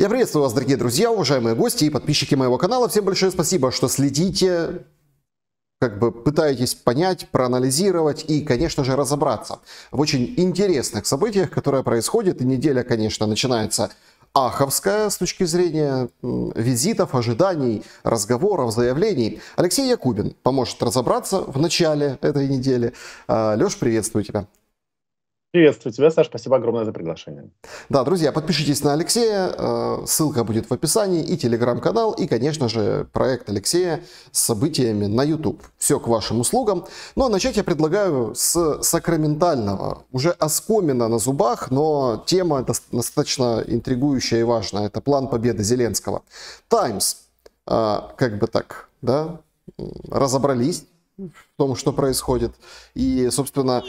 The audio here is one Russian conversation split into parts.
Я приветствую вас, дорогие друзья, уважаемые гости и подписчики моего канала. Всем большое спасибо, что следите, как бы пытаетесь понять, проанализировать и, конечно же, разобраться в очень интересных событиях, которые происходят. И неделя, конечно, начинается аховская с точки зрения визитов, ожиданий, разговоров, заявлений. Алексей Якубин поможет разобраться в начале этой недели. А, Леш, приветствую тебя. Приветствую тебя, Саш. Спасибо огромное за приглашение. Да, друзья, подпишитесь на Алексея. Э, ссылка будет в описании. И телеграм-канал, и, конечно же, проект Алексея с событиями на YouTube. Все к вашим услугам. Ну, а начать я предлагаю с сакраментального. Уже оскомина на зубах, но тема достаточно интригующая и важная. Это план победы Зеленского. Таймс. Э, как бы так, да? Разобрались в том, что происходит. И, собственно,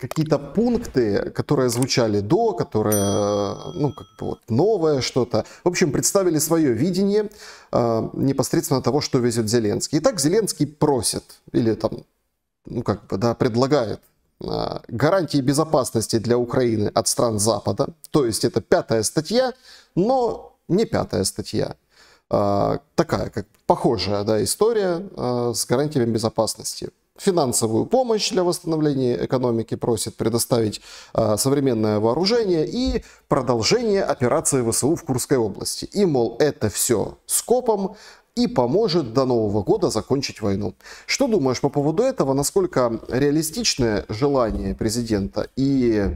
какие-то пункты, которые звучали до, которые, э, ну, как бы вот новое что-то. В общем, представили свое видение э, непосредственно того, что везет Зеленский. Итак, Зеленский просит, или там, ну, как бы, да, предлагает э, гарантии безопасности для Украины от стран Запада. То есть это пятая статья, но не пятая статья. А, такая, как похожая да, история а, с гарантиями безопасности. Финансовую помощь для восстановления экономики просит предоставить а, современное вооружение и продолжение операции ВСУ в Курской области. И, мол, это все скопом, и поможет до Нового года закончить войну. Что думаешь по поводу этого? Насколько реалистичное желание президента? И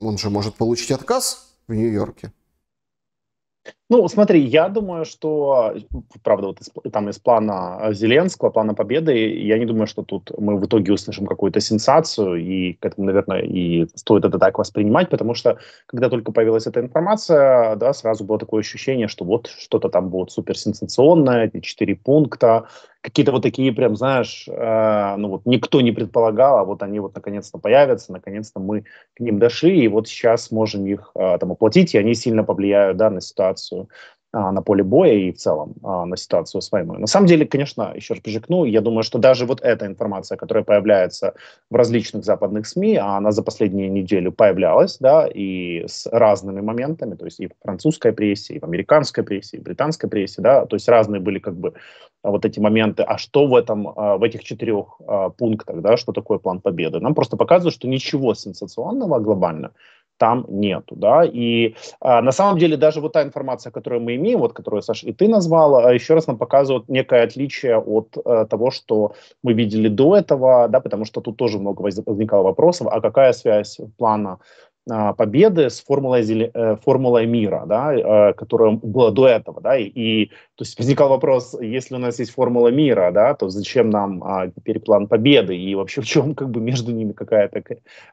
он же может получить отказ в Нью-Йорке? Ну, смотри, я думаю, что, правда, вот из, там из плана э, Зеленского, плана Победы, я не думаю, что тут мы в итоге услышим какую-то сенсацию, и к этому, наверное, и стоит это так воспринимать, потому что, когда только появилась эта информация, да, сразу было такое ощущение, что вот что-то там будет суперсенсационное, эти четыре пункта, какие-то вот такие прям, знаешь, э, ну вот никто не предполагал, а вот они вот наконец-то появятся, наконец-то мы к ним дошли, и вот сейчас можем их э, там оплатить, и они сильно повлияют, да, на ситуацию Э, на поле боя и в целом э, на ситуацию с войной. На самом деле, конечно, еще раз подчеркну, я думаю, что даже вот эта информация, которая появляется в различных западных СМИ, она за последнюю неделю появлялась, да, и с разными моментами, то есть и в французской прессе, и в американской прессе, и в британской прессе, да, то есть разные были как бы э, вот эти моменты, а что в этом, в этих четырех пунктах, да, что такое план победы. Нам просто показывают, что ничего сенсационного глобально там нету, да, и а, на самом деле даже вот та информация, которую мы имеем, вот которую, Саша, и ты назвала, а, еще раз нам показывает некое отличие от а, того, что мы видели до этого, да, потому что тут тоже много возникало вопросов, а какая связь плана а, победы с формулой, э, формулой мира, да, э, которая была до этого, да, и, и то есть возникал вопрос, если у нас есть формула мира, да, то зачем нам а, теперь план победы и вообще в чем как бы между ними какая-то,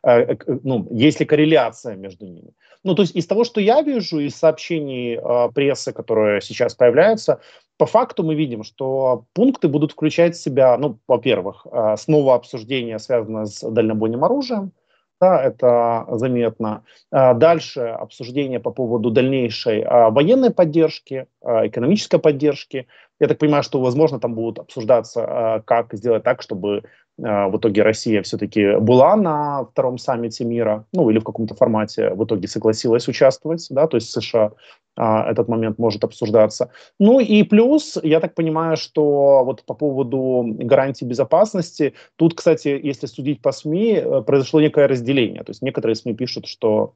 а, э, ну, есть ли корреляция между ними? Ну, то есть из того, что я вижу, из сообщений прессы, которые сейчас появляются, по факту мы видим, что пункты будут включать в себя, ну, во-первых, снова обсуждение, связанное с дальнобойным оружием, да, это заметно. А, дальше обсуждение по поводу дальнейшей а, военной поддержки, а, экономической поддержки. Я так понимаю, что, возможно, там будут обсуждаться, как сделать так, чтобы а, в итоге Россия все-таки была на втором саммите мира, ну или в каком-то формате в итоге согласилась участвовать, да, то есть США а, этот момент может обсуждаться. Ну и плюс, я так понимаю, что вот по поводу гарантии безопасности, тут, кстати, если судить по СМИ, э, произошло некое разделение, то есть некоторые СМИ пишут, что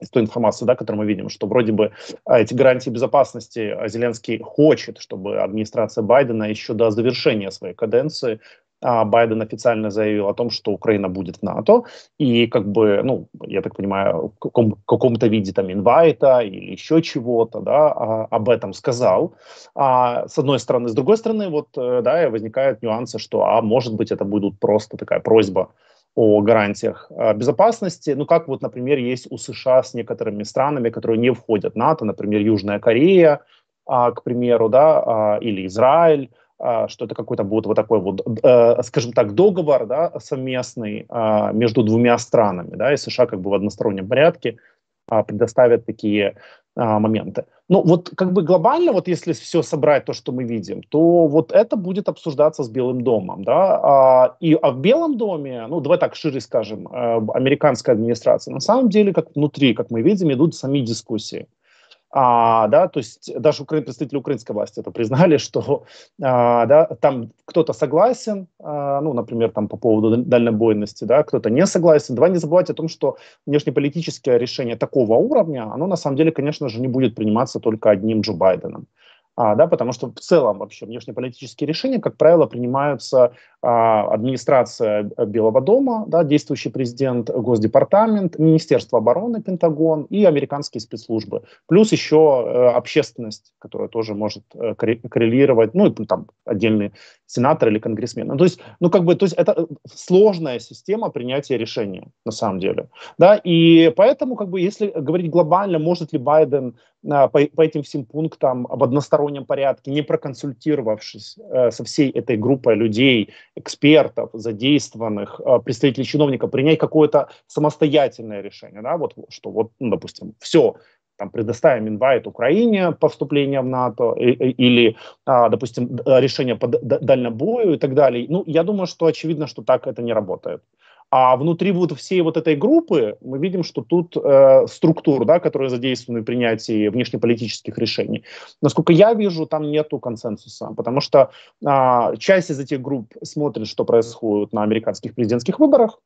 из той информации, да, которую мы видим, что вроде бы а, эти гарантии безопасности а, Зеленский хочет, чтобы администрация Байдена еще до завершения своей каденции а, Байден официально заявил о том, что Украина будет в НАТО, и как бы, ну, я так понимаю, в каком, каком-то виде там инвайта или еще чего-то, да, а, об этом сказал, а, с одной стороны. С другой стороны, вот, э, да, возникают нюансы, что, а может быть, это будет просто такая просьба о гарантиях э, безопасности. Ну, как вот, например, есть у США с некоторыми странами, которые не входят в НАТО, например, Южная Корея, а, к примеру, да, или Израиль, а, что это какой-то будет вот такой вот, э, скажем так, договор да, совместный а, между двумя странами, да, и США как бы в одностороннем порядке а, предоставят такие моменты. Ну вот как бы глобально, вот если все собрать то, что мы видим, то вот это будет обсуждаться с Белым домом, да, и а в Белом доме, ну давай так шире скажем, э, американская администрация, на самом деле как внутри, как мы видим, идут сами дискуссии а, да, то есть даже укра... представители украинской власти это признали, что а, да, там кто-то согласен, а, ну, например, там по поводу дальнобойности, да, кто-то не согласен. Давай не забывать о том, что внешнеполитическое решение такого уровня, оно на самом деле, конечно же, не будет приниматься только одним Джо Байденом. А, да, потому что в целом вообще внешнеполитические решения, как правило, принимаются а, администрация Белого дома, да, действующий президент, Госдепартамент, Министерство обороны, Пентагон и американские спецслужбы. Плюс еще э, общественность, которая тоже может э, коррелировать, ну, и там отдельные сенаторы или конгрессмены. Ну, то есть, ну, как бы, то есть это э, сложная система принятия решения, на самом деле. Да, и поэтому, как бы, если говорить глобально, может ли Байден а, по, по этим всем пунктам в одностороннем порядке, не проконсультировавшись э, со всей этой группой людей, экспертов, задействованных, а, представителей чиновника принять какое-то самостоятельное решение, да, вот что вот, ну, допустим, все, там, предоставим инвайт Украине по вступлению в НАТО или, а, допустим, а, решение по дальнобою и так далее. Ну, я думаю, что очевидно, что так это не работает. А внутри вот всей вот этой группы мы видим, что тут э, структур, да, которые задействованы в принятии внешнеполитических решений. Насколько я вижу, там нету консенсуса, потому что э, часть из этих групп смотрит, что происходит на американских президентских выборах,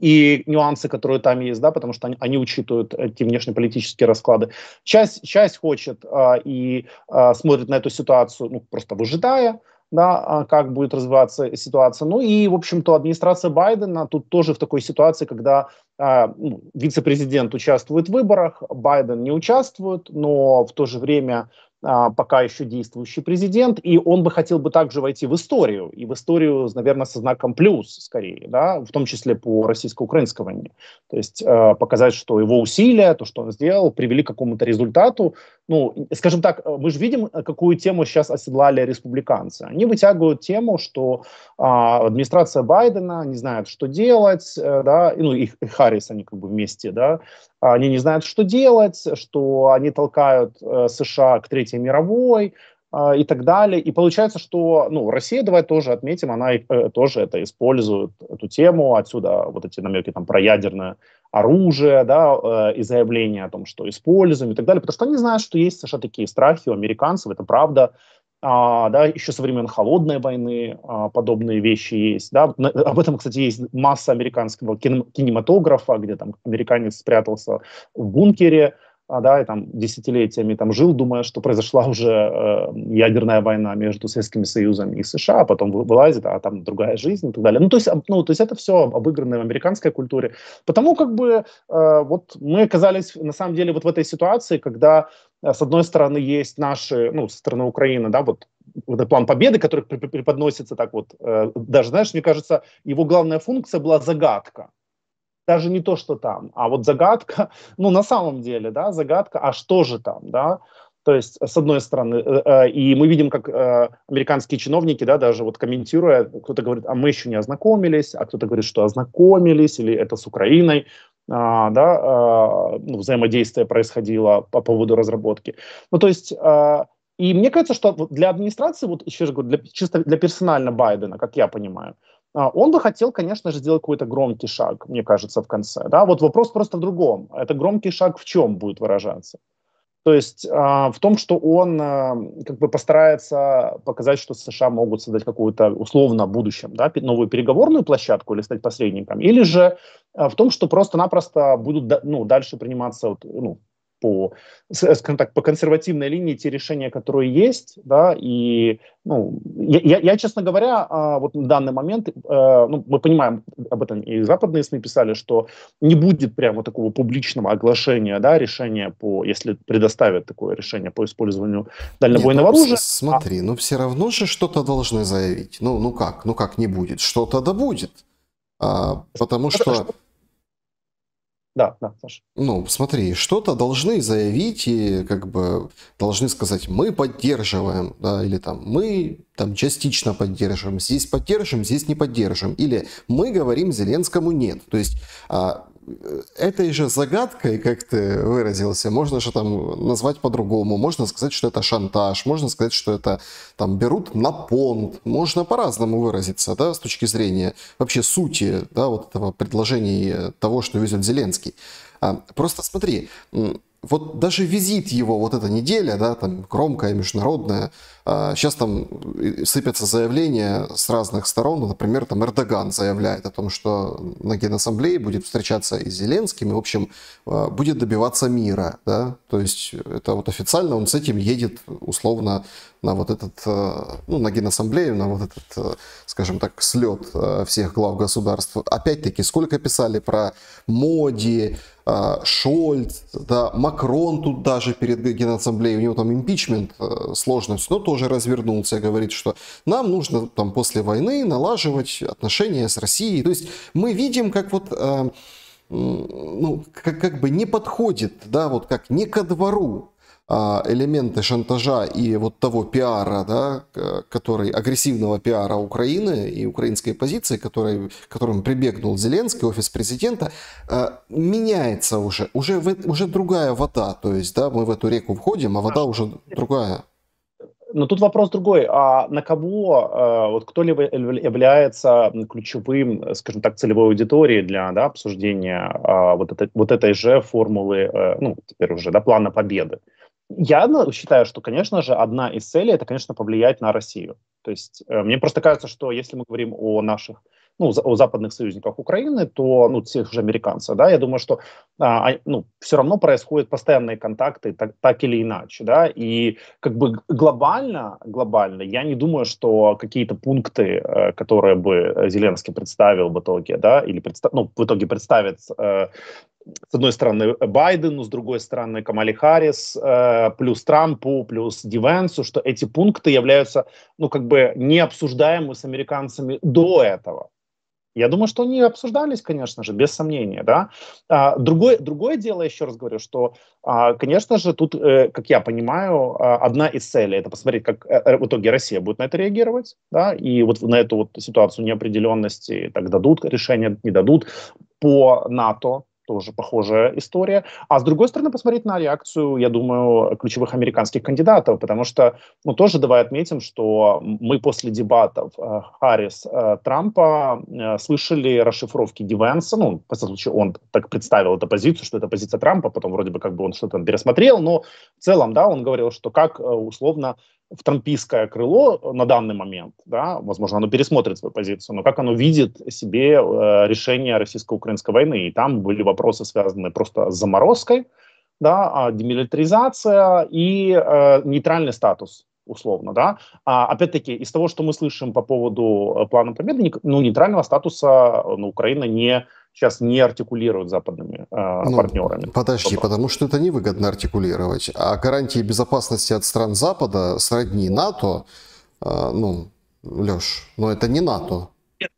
и нюансы, которые там есть, да, потому что они, они учитывают эти внешнеполитические расклады. Часть, часть хочет а, и а, смотрит на эту ситуацию, ну, просто выжидая, да, а как будет развиваться ситуация. Ну и, в общем-то, администрация Байдена тут тоже в такой ситуации, когда э, вице-президент участвует в выборах, Байден не участвует, но в то же время а, пока еще действующий президент, и он бы хотел бы также войти в историю, и в историю, наверное, со знаком плюс, скорее, да, в том числе по российско-украинской войне. То есть э, показать, что его усилия, то, что он сделал, привели к какому-то результату. Ну, скажем так, э, мы же видим, э, какую тему сейчас оседлали республиканцы. Они вытягивают тему, что э, администрация Байдена не знает, что делать, э, да, и, ну, и, и Харрис, они как бы вместе, да, они не знают, что делать, что они толкают э, США к Третьей мировой э, и так далее. И получается, что ну, Россия, давай тоже отметим, она э, тоже это использует, эту тему, отсюда вот эти намеки там, про ядерное оружие, да, и заявления о том, что используем и так далее, потому что они знают, что есть США такие страхи у американцев, это правда, а, да, еще со времен холодной войны а, подобные вещи есть, да, об этом, кстати, есть масса американского кино, кинематографа, где там американец спрятался в бункере, а, да, и там десятилетиями там жил, думая, что произошла уже э, ядерная война между Советским Союзом и США, а потом вылазит, а там другая жизнь и так далее. Ну, то есть, ну, то есть это все обыгранное в американской культуре. Потому как бы э, вот мы оказались на самом деле вот в этой ситуации, когда с одной стороны, есть наши, ну, со стороны Украины, да, вот это план победы, который преподносится так вот, э, даже, знаешь, мне кажется, его главная функция была загадка. Даже не то, что там, а вот загадка, ну, на самом деле, да, загадка, а что же там, да, то есть, с одной стороны, э, э, и мы видим, как американские чиновники, да, даже вот комментируя, кто-то говорит, а мы еще не ознакомились, а кто-то говорит, что ознакомились, или это с Украиной. А, да, а, ну, взаимодействие происходило по поводу разработки. Ну, то есть а, и мне кажется, что для администрации, вот еще раз говорю, для, чисто для персонально Байдена, как я понимаю, он бы хотел, конечно же, сделать какой-то громкий шаг, мне кажется, в конце. Да? Вот вопрос просто в другом. Это громкий шаг в чем будет выражаться? То есть э, в том, что он э, как бы постарается показать, что США могут создать какую-то условно в будущем да, новую переговорную площадку или стать посредником, или же э, в том, что просто-напросто будут ну, дальше приниматься вот, ну, по, э, скажем так, по консервативной линии те решения, которые есть, да, и, ну, я, я, я честно говоря, а, вот на данный момент, э, ну, мы понимаем, об этом и западные СМИ писали, что не будет прямо такого публичного оглашения, да, решения по, если предоставят такое решение по использованию дальнобойного Нет, ну, оружия. Смотри, а... ну все равно же что-то должны заявить. Ну, ну как, ну как не будет? Что-то да будет. А, потому что... что да, да, Саша. Ну, смотри, что-то должны заявить и как бы должны сказать, мы поддерживаем, да, или там мы там частично поддерживаем, здесь поддержим, здесь не поддержим, или мы говорим Зеленскому нет. То есть а, это еще загадкой, как ты выразился. Можно же там назвать по-другому. Можно сказать, что это шантаж. Можно сказать, что это там берут на понт. Можно по-разному выразиться, да, с точки зрения вообще сути, да, вот этого предложения того, что везет Зеленский. А, просто смотри, вот даже визит его вот эта неделя, да, там громкая, международная, Сейчас а, там э, сыпятся заявления с разных сторон. Ну, например, там Эрдоган заявляет о том, что на Генассамблее будет встречаться и с Зеленским, и, в общем, а, будет добиваться мира. Да? То есть это вот официально он с этим едет условно на вот этот, э, ну, на Генассамблею, на вот этот, э, скажем так, слет всех глав государств. Опять-таки, сколько писали про Моди, Шольц, да, Макрон тут даже перед Генассамблеей, у него там импичмент сложность, все, ну, то тоже развернулся, говорит, что нам нужно там после войны налаживать отношения с Россией. То есть мы видим, как вот э, ну, как, как бы не подходит, да, вот как не ко двору а, элементы шантажа и вот того пиара, да, который, агрессивного пиара Украины и украинской позиции, который, которым прибегнул Зеленский, офис президента, а, меняется уже. Уже, уже другая вода. То есть, да, мы в эту реку входим, а вода уже другая. Но тут вопрос другой. А на кого э, вот кто ли э, является ключевым, э, скажем так, целевой аудиторией для да, обсуждения а, вот, этой, вот этой же формулы, ну, теперь уже, да, плана победы? Я ну, считаю, что, конечно же, одна из целей – это, конечно, повлиять на Россию. То есть мне просто кажется, что если мы говорим о наших ну, у западных союзников Украины, то, ну, тех же американцев, да, я думаю, что, а, ну, все равно происходят постоянные контакты, так, так или иначе, да, и как бы глобально, глобально, я не думаю, что какие-то пункты, э, которые бы Зеленский представил в итоге, да, или, представ, ну, в итоге представит э, с одной стороны Байдену, с другой стороны Камали Харрис, э, плюс Трампу, плюс Дивенсу, что эти пункты являются, ну, как бы не необсуждаемы с американцами до этого. Я думаю, что они обсуждались, конечно же, без сомнения, да. А, другое, другое дело, еще раз говорю, что, а, конечно же, тут, э, как я понимаю, а, одна из целей это посмотреть, как э, э, в итоге Россия будет на это реагировать, да, и вот на эту вот ситуацию неопределенности так дадут решение, не дадут по НАТО, тоже похожая история. А с другой стороны, посмотреть на реакцию, я думаю, ключевых американских кандидатов, потому что, ну, тоже давай отметим, что мы после дебатов э, Харрис э, Трампа э, слышали расшифровки Гивенса, ну, в этом случае он так представил эту позицию, что это позиция Трампа, потом вроде бы как бы он что-то пересмотрел, но в целом, да, он говорил, что как э, условно в трампийское крыло э, на данный момент, да, возможно, оно пересмотрит свою позицию, но как оно видит себе э, решение российско-украинской войны. И там были вопросы, связанные просто с заморозкой, да, а демилитаризация и э, нейтральный статус условно, да. А, опять-таки, из того, что мы слышим по поводу э, плана победы, ну, нейтрального статуса э, ну, Украина не сейчас не артикулируют западными э, ну, партнерами. Подожди, Потом. потому что это невыгодно артикулировать. А гарантии безопасности от стран Запада сродни НАТО, э, ну, Леш, но это не НАТО.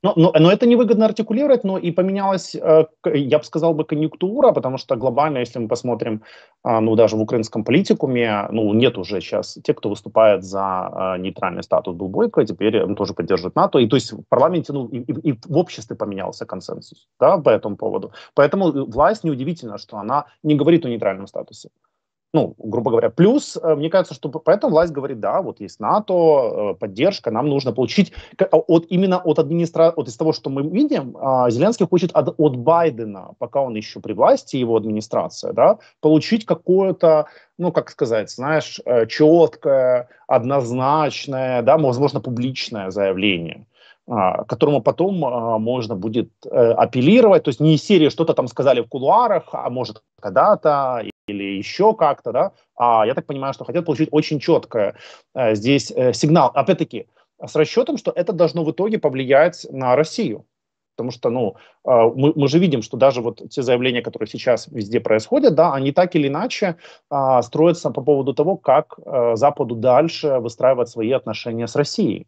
Но, но, но это невыгодно артикулировать, но и поменялась, э, я бы сказал бы, конъюнктура, потому что глобально, если мы посмотрим, а, ну, даже в украинском политикуме, ну, нет уже сейчас тех, кто выступает за а, нейтральный статус был Бойко, теперь он тоже поддерживает НАТО, и то есть в парламенте, ну, и, и в обществе поменялся консенсус, да, по этому поводу. Поэтому э, власть, неудивительно, что она не говорит о нейтральном статусе ну, грубо говоря, плюс, э, мне кажется, что поэтому власть говорит, да, вот есть НАТО, э, поддержка, нам нужно получить а от, именно от администрации, вот из того, что мы видим, а, Зеленский хочет от, от Байдена, пока он еще при власти, его администрация, да, получить какое-то, ну, как сказать, знаешь, э, четкое, однозначное, да, возможно, публичное заявление а, которому потом а, можно будет э, апеллировать, то есть не из серии что-то там сказали в кулуарах, а может когда-то или еще как-то, да, а я так понимаю, что хотят получить очень четкое э, здесь э, сигнал. Опять-таки, с расчетом, что это должно в итоге повлиять на Россию. Потому что, ну, э, мы, мы же видим, что даже вот те заявления, которые сейчас везде происходят, да, они так или иначе а, строятся по поводу того, как а, Западу дальше выстраивать свои отношения с Россией.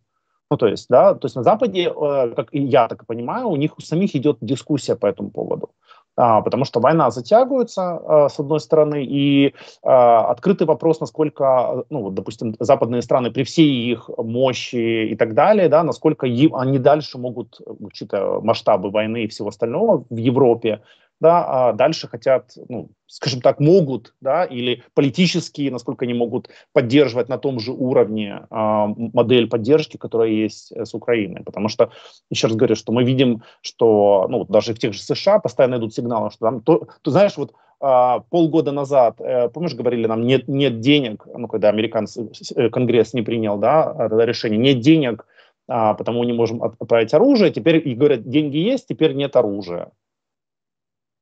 Ну, то есть, да, то есть на Западе, как и я так понимаю, у них у самих идет дискуссия по этому поводу. А, потому что война затягивается, а, с одной стороны, и а, открытый вопрос, насколько, ну, вот, допустим, западные страны при всей их мощи и так далее, да, насколько они дальше могут, учитывая ну, масштабы войны и всего остального в Европе, да, а дальше хотят, ну, скажем так, могут, да, или политически, насколько они могут поддерживать на том же уровне э, модель поддержки, которая есть э, с Украиной. Потому что, еще раз говорю, что мы видим, что ну, даже в тех же США постоянно идут сигналы, что там, то, то знаешь, вот а, полгода назад, э, помнишь, говорили нам, нет, нет денег, ну, когда американцы, э, Конгресс не принял, да, решение, нет денег, а, потому потому не можем отправить оружие, теперь, и говорят, деньги есть, теперь нет оружия.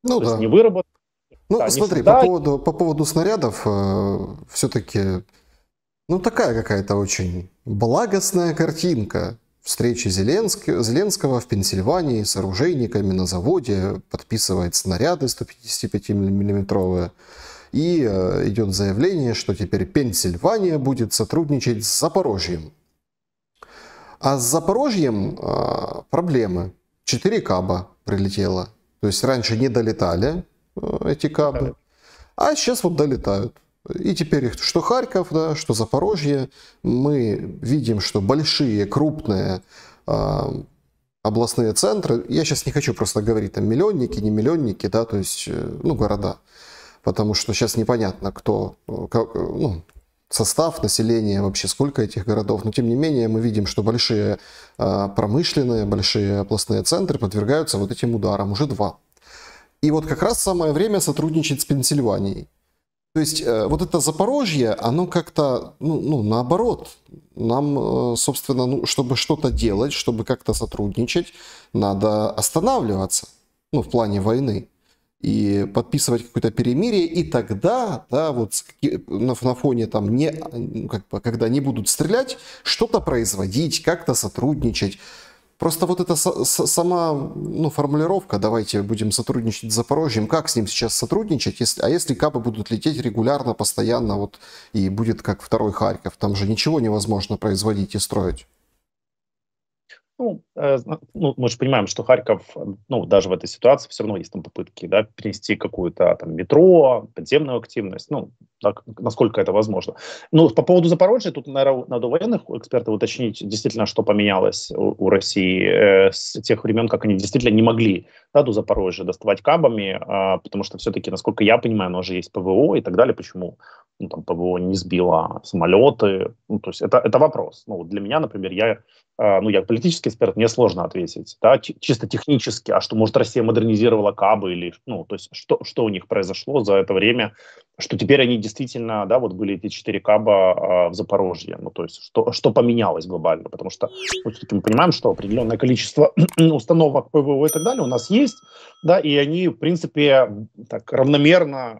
Ну, То да. есть не выработано. Ну, да, смотри, всегда... по, поводу, по поводу снарядов, э, все-таки, ну, такая какая-то очень благостная картинка встреча Зеленск... Зеленского в Пенсильвании с оружейниками на заводе, подписывает снаряды 155-миллиметровые. И э, идет заявление, что теперь Пенсильвания будет сотрудничать с Запорожьем. А с Запорожьем э, проблемы. 4 каба прилетело. То есть раньше не долетали э, эти кабы, а сейчас вот долетают. И теперь их что Харьков, да, что Запорожье, мы видим, что большие, крупные а, областные центры, я сейчас не хочу просто говорить там миллионники, не миллионники, да, то есть, э, ну, города, потому что сейчас непонятно, кто, э, ну, состав населения вообще, сколько этих городов. Но тем не менее мы видим, что большие а, промышленные, большие областные центры подвергаются вот этим ударам, уже два. И вот как раз самое время сотрудничать с Пенсильванией. То есть э, вот это Запорожье, оно как-то, ну, ну наоборот, нам, э, собственно, ну, чтобы что-то делать, чтобы как-то сотрудничать, надо останавливаться, ну, в плане войны и подписывать какое-то перемирие, и тогда, да, вот на, фоне там, не, ну, как бы, когда не будут стрелять, что-то производить, как-то сотрудничать. Просто вот эта сама ну, формулировка, давайте будем сотрудничать с Запорожьем, как с ним сейчас сотрудничать, если, а если капы будут лететь регулярно, постоянно, вот, и будет как второй Харьков, там же ничего невозможно производить и строить. Ну, э, ну, мы же понимаем, что Харьков, ну, даже в этой ситуации все равно есть там попытки, да, перенести какую-то а, там метро, подземную активность, ну, так, насколько это возможно. Ну, по поводу Запорожья, тут, наверное, надо у военных экспертов уточнить, действительно, что поменялось у, у России э, с тех времен, как они действительно не могли, да, до Запорожья доставать кабами, э, потому что все-таки, насколько я понимаю, оно же есть ПВО и так далее, почему, ну, там, ПВО не сбило самолеты, ну, то есть это, это вопрос. Ну, для меня, например, я а, ну, я политический эксперт, мне сложно ответить, да, чисто технически, а что, может, Россия модернизировала КАБы или, ну, то есть, что, что у них произошло за это время, что теперь они действительно, да, вот были эти четыре КАБа э, в Запорожье, ну, то есть, что, что поменялось глобально, потому что мы понимаем, что определенное количество установок ПВО и так далее у нас есть, да, и они, в принципе, так равномерно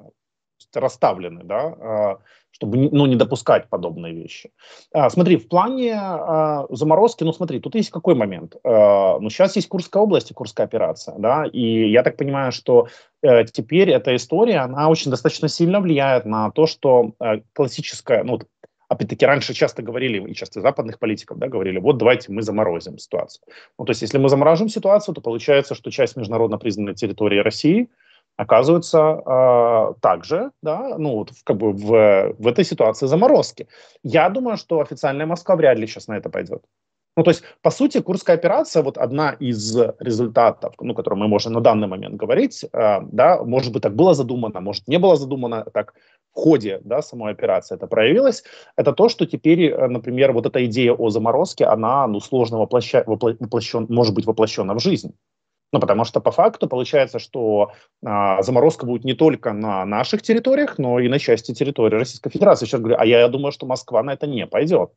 расставлены, да, а, чтобы ну, не допускать подобные вещи. А, смотри, в плане а, заморозки, ну смотри, тут есть какой момент. ну сейчас есть Курская область и Курская операция, да, и я так понимаю, что э, теперь эта история, она очень достаточно сильно влияет на то, что э, классическая, ну опять-таки раньше часто говорили, и часто западных политиков, да, говорили, вот давайте мы заморозим ситуацию. Ну то есть если мы замораживаем ситуацию, то получается, что часть международно признанной территории России – оказываются э, также, да, ну, вот, как бы в, в этой ситуации заморозки. Я думаю, что официальная Москва вряд ли сейчас на это пойдет. Ну, то есть, по сути, Курская операция, вот одна из результатов, ну, которую мы можем на данный момент говорить, э, да, может быть, так было задумано, может, не было задумано так в ходе, да, самой операции это проявилось, это то, что теперь, э, например, вот эта идея о заморозке, она, ну, сложно воплоща, воплощен, может быть воплощена в жизнь. Ну, потому что по факту получается, что а, заморозка будет не только на наших территориях, но и на части территории Российской Федерации. Еще говорю, а я, я думаю, что Москва на это не пойдет.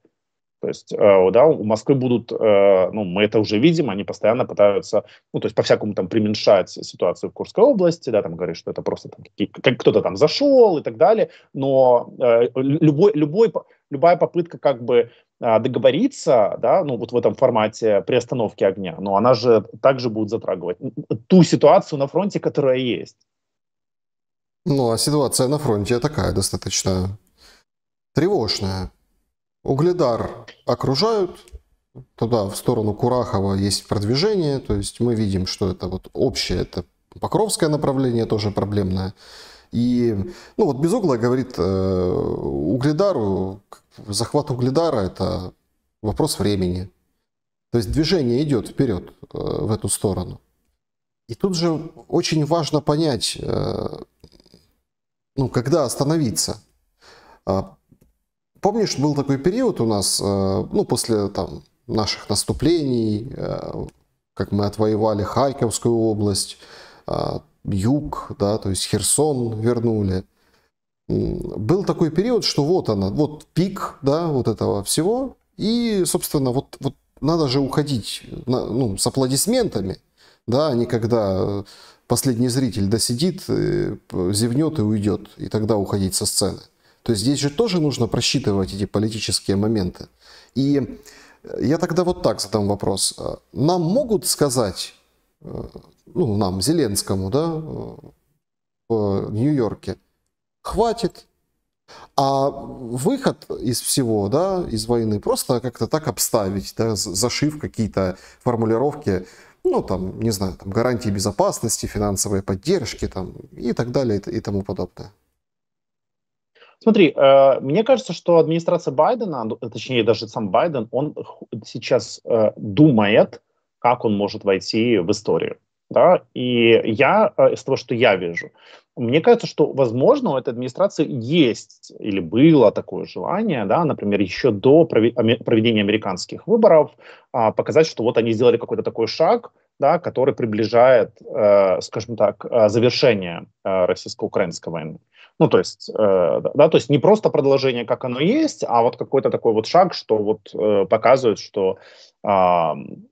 То есть, э, да, у Москвы будут, э, ну, мы это уже видим, они постоянно пытаются, ну, то есть, по-всякому там применьшать ситуацию в Курской области, да, там говорят, что это просто там как кто-то там зашел и так далее, но э, любой, любой, любая попытка как бы а, договориться, да, ну вот в этом формате приостановки огня, но она же также будет затрагивать ту ситуацию на фронте, которая есть. Ну, а ситуация на фронте такая достаточно тревожная. Угледар окружают, туда в сторону Курахова есть продвижение, то есть мы видим, что это вот общее, это Покровское направление тоже проблемное. И, ну вот Безугла говорит э, Угледару, захват Угледара – это вопрос времени. То есть движение идет вперед э, в эту сторону. И тут же очень важно понять, э, ну, когда остановиться. А, помнишь, был такой период у нас, э, ну, после там, наших наступлений, как мы отвоевали Харьковскую область, а, юг, да, то есть Херсон вернули – был такой период, что вот она, вот пик, да, вот этого всего, и, собственно, вот, вот надо же уходить на, ну, с аплодисментами, да, а не когда э, последний зритель досидит, э, зевнет и уйдет, и тогда уходить со сцены. То есть здесь же тоже нужно просчитывать эти политические моменты. И э, я тогда вот так задам вопрос. Нам могут сказать, ну, нам, Зеленскому, да, в Нью-Йорке, хватит. А выход из всего, да, из войны, просто как-то так обставить, да, зашив какие-то формулировки, ну, там, не знаю, там, гарантии безопасности, финансовой поддержки там, и так далее и тому подобное. Смотри, э, мне кажется, что администрация Байдена, ну, точнее даже сам Байден, он сейчас э, думает, как он может войти в историю. Да? И я, э, из того, что я вижу, мне кажется, что, возможно, у этой администрации есть или было такое желание, да, например, еще до проведения американских выборов а, показать, что вот они сделали какой-то такой шаг, да, который приближает, э, скажем так, э, завершение российско-украинской войны. Ну, то есть, э, да, то есть не просто продолжение, как оно есть, а вот какой-то такой вот шаг, что вот э, показывает, что э,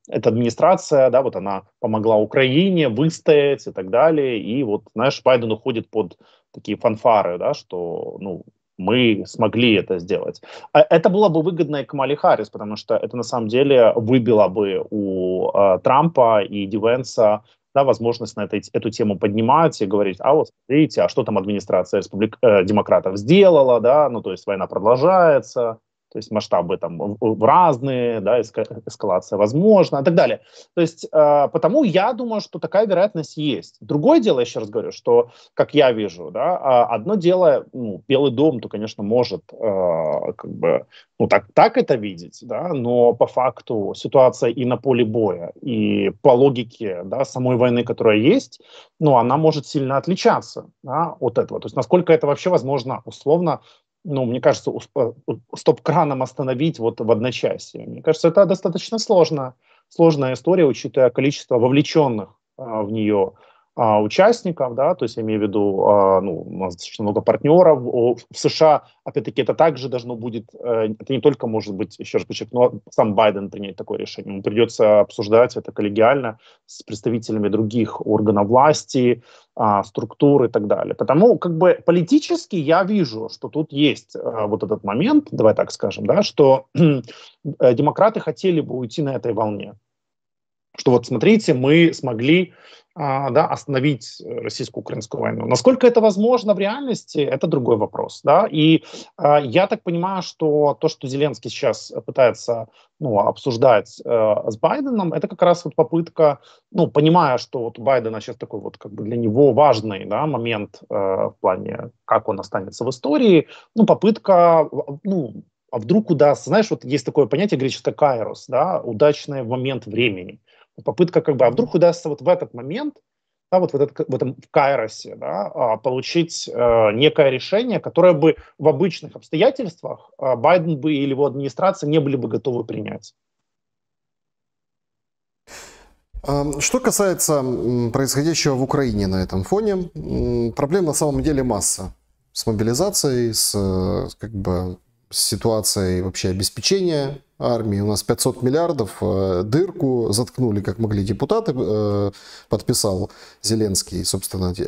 эта администрация, да, вот она помогла Украине выстоять и так далее, и вот, знаешь, Байден уходит под такие фанфары, да, что, ну, мы смогли это сделать. А это было бы выгодно и Камали Харрис, потому что это на самом деле выбило бы у э, Трампа и Дивенса да, возможность на это, эту тему поднимать и говорить, а вот смотрите, а что там администрация республик... э, демократов сделала, да, ну то есть война продолжается, то есть масштабы там разные, да, эскалация возможна и так далее. То есть э, потому я думаю, что такая вероятность есть. Другое дело, еще раз говорю, что, как я вижу, да, а, одно дело, ну, Белый дом, то, конечно, может э, как бы, ну, так, так это видеть, да, но по факту ситуация и на поле боя, и по логике, да, самой войны, которая есть, ну, она может сильно отличаться, да, от этого. То есть насколько это вообще возможно, условно, ну, мне кажется, э, стоп-краном остановить вот в одночасье. Мне кажется, это достаточно сложно, сложная история, учитывая количество вовлеченных а, в нее а, участников, да, то есть я имею в виду, а, ну, у нас достаточно много партнеров. в США, опять-таки, это также должно будет, э, это не только может быть, еще раз подчеркну, ну, а сам Байден принять такое решение. Ему придется обсуждать это коллегиально с представителями других органов власти, а, структур и так далее. Потому как бы политически я вижу, что тут есть а, вот этот момент, давай так скажем, да, что э, демократы хотели бы уйти на этой волне. Что вот смотрите, мы смогли а, да, остановить э, российско-украинскую войну. Насколько это возможно в реальности, это другой вопрос. Да? И э, я так понимаю, что то, что Зеленский сейчас пытается ну, обсуждать э, с Байденом, это как раз вот попытка, ну, понимая, что вот у Байдена сейчас такой вот как бы для него важный да, момент э, в плане, как он останется в истории, ну, попытка, ну, а вдруг удастся, знаешь, вот есть такое понятие греческое кайрос, да, удачный момент времени попытка как бы, а вдруг удастся вот в этот момент, да, вот в, этот, в этом в Кайросе, да, а, получить э, некое решение, которое бы в обычных обстоятельствах э, Байден бы или его администрация не были бы готовы принять. Эм, что касается происходящего в Украине на этом фоне, проблем на самом деле масса с мобилизацией, с э, как бы с ситуацией вообще обеспечения армии. У нас 500 миллиардов, э, дырку заткнули, как могли депутаты, э, подписал Зеленский, собственно, эти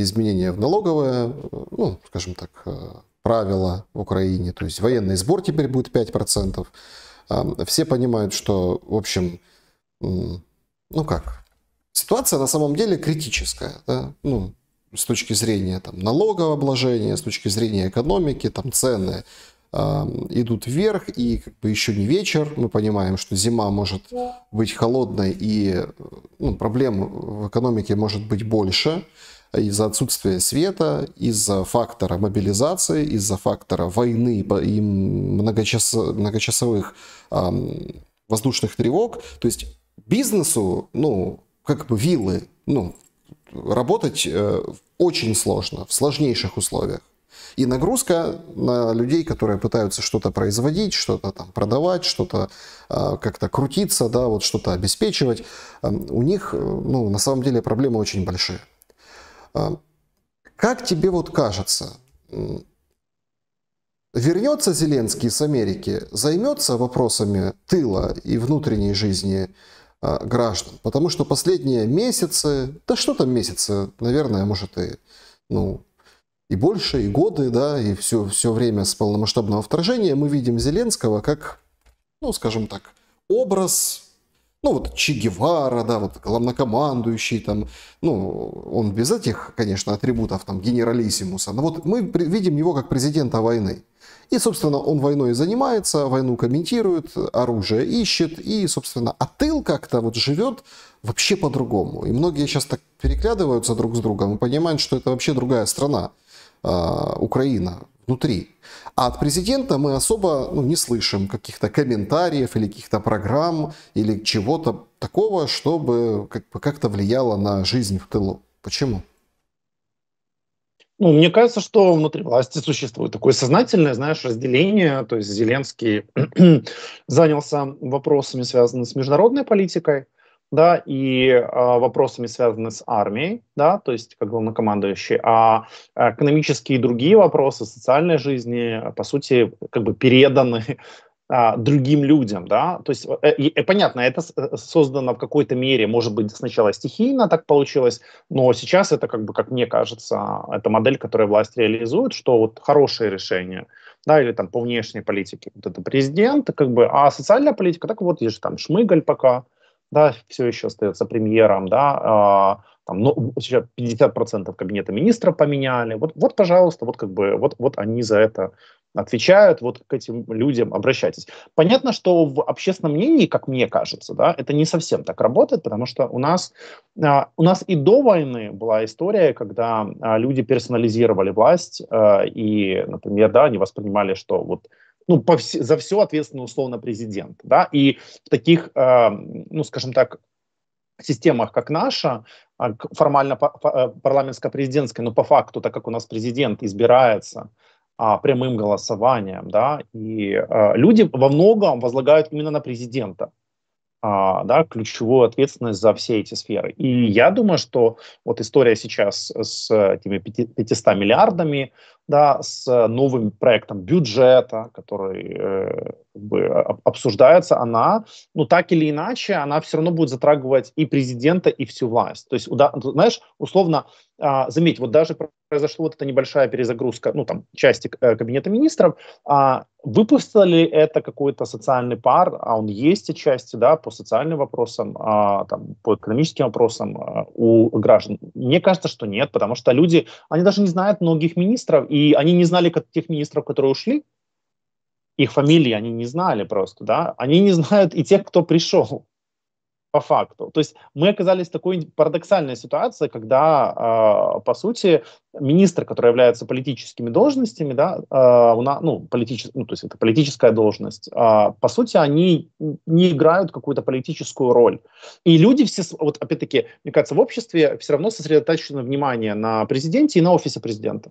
э, изменения в налоговое, ну, скажем так, правила в Украине. То есть военный сбор теперь будет 5%. Все понимают, что, в общем, ну как, ситуация на самом деле критическая. Да? Ну, с точки зрения там, налогообложения, с точки зрения экономики, там, цены идут вверх, и как бы еще не вечер, мы понимаем, что зима может быть холодной, и ну, проблем в экономике может быть больше из-за отсутствия света, из-за фактора мобилизации, из-за фактора войны и многочас... многочасовых эм, воздушных тревог. То есть бизнесу, ну, как бы виллы, ну, работать э, очень сложно, в сложнейших условиях. И нагрузка на людей, которые пытаются что-то производить, что-то там продавать, что-то а, как-то крутиться, да, вот что-то обеспечивать, а, у них, э, ну, на самом деле проблемы очень большие. А, как тебе вот кажется, вернется Зеленский с Америки, займется вопросами тыла и внутренней жизни граждан? Потому что последние месяцы, да что там месяцы, наверное, может и ну, и больше, и годы, да, и все, все время с полномасштабного вторжения мы видим Зеленского как, ну, скажем так, образ, ну, вот Че Гевара, да, вот главнокомандующий там, ну, он без этих, конечно, атрибутов там генералиссимуса, но вот мы видим его как президента войны. И, собственно, он войной занимается, войну комментирует, оружие ищет, и, собственно, а тыл как-то вот живет вообще по-другому. И многие сейчас так переглядываются друг с другом и понимают, что это вообще другая страна. А, Украина внутри. А от президента мы особо ну, не слышим каких-то комментариев или каких-то программ или чего-то такого, чтобы как-то влияло на жизнь в тылу. Почему? Ну, мне кажется, что внутри власти существует такое сознательное, знаешь, разделение. То есть Зеленский занялся вопросами, связанными с международной политикой, да, и э, вопросами, связанными с армией, да, то есть как главнокомандующий, а экономические и другие вопросы социальной жизни, по сути, как бы переданы а, другим людям, да, то есть э, э, и, и, э, понятно, это создано в какой-то мере, может быть, сначала стихийно так получилось, но сейчас это как бы, как мне кажется, это модель, которую власть реализует, что вот хорошее решение, да, или там по внешней политике вот это президент, как бы, а социальная политика, так вот есть же там Шмыгаль пока, да, все еще остается премьером, да, а, там, ну, сейчас 50% кабинета министра поменяли, вот, вот, пожалуйста, вот как бы, вот, вот они за это отвечают, вот к этим людям обращайтесь. Понятно, что в общественном мнении, как мне кажется, да, это не совсем так работает, потому что у нас, а, у нас и до войны была история, когда а, люди персонализировали власть, а, и, например, да, они воспринимали, что вот ну, по вс- за все ответственный условно президент, да, и в таких, э, ну, скажем так, системах, как наша, а, формально э, парламентско президентская но по факту, так как у нас президент избирается а, прямым голосованием, да, и а, люди во многом возлагают именно на президента, а, да, ключевую ответственность за все эти сферы. И я думаю, что вот история сейчас с этими 500 миллиардами, да, с э, новым проектом бюджета, который э, как бы а, обсуждается, она, ну так или иначе, она все равно будет затрагивать и президента, и всю власть. То есть, уда- знаешь, условно, э, заметь, вот даже произошла вот эта небольшая перезагрузка, ну там, части э, кабинета министров, э, а, выпустила ли это какой-то социальный пар, а он есть отчасти, да, по социальным вопросам, а, там, по экономическим вопросам а, у граждан? Мне кажется, что нет, потому что люди, они даже не знают многих министров, и они не знали как тех министров, которые ушли, их фамилии они не знали просто, да, они не знают и тех, кто пришел по факту. То есть мы оказались в такой парадоксальной ситуации, когда, э, по сути, министр, который является политическими должностями, да, э, у нас, ну, политичес, ну, то есть это политическая должность, э, по сути, они не играют какую-то политическую роль. И люди все, вот опять-таки, мне кажется, в обществе все равно сосредоточено внимание на президенте и на офисе президента.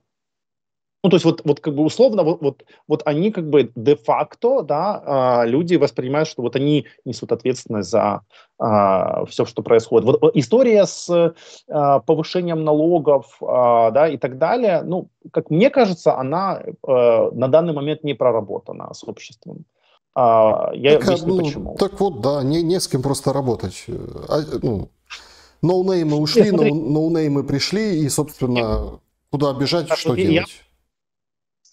Ну, то есть вот, вот как бы условно, вот, вот, вот они как бы де-факто, да, э, люди воспринимают, что вот они несут ответственность за э, а, все, что происходит. Вот, история с э, повышением налогов, э, да, и так далее, ну, как мне кажется, она э, на данный момент не проработана с обществом. А, я так, объясню, ну, почему. Так вот, да, не, не с кем просто работать. А, ну, ноунеймы ушли, Нет, ноунеймы пришли, и, собственно, куда бежать, что делать?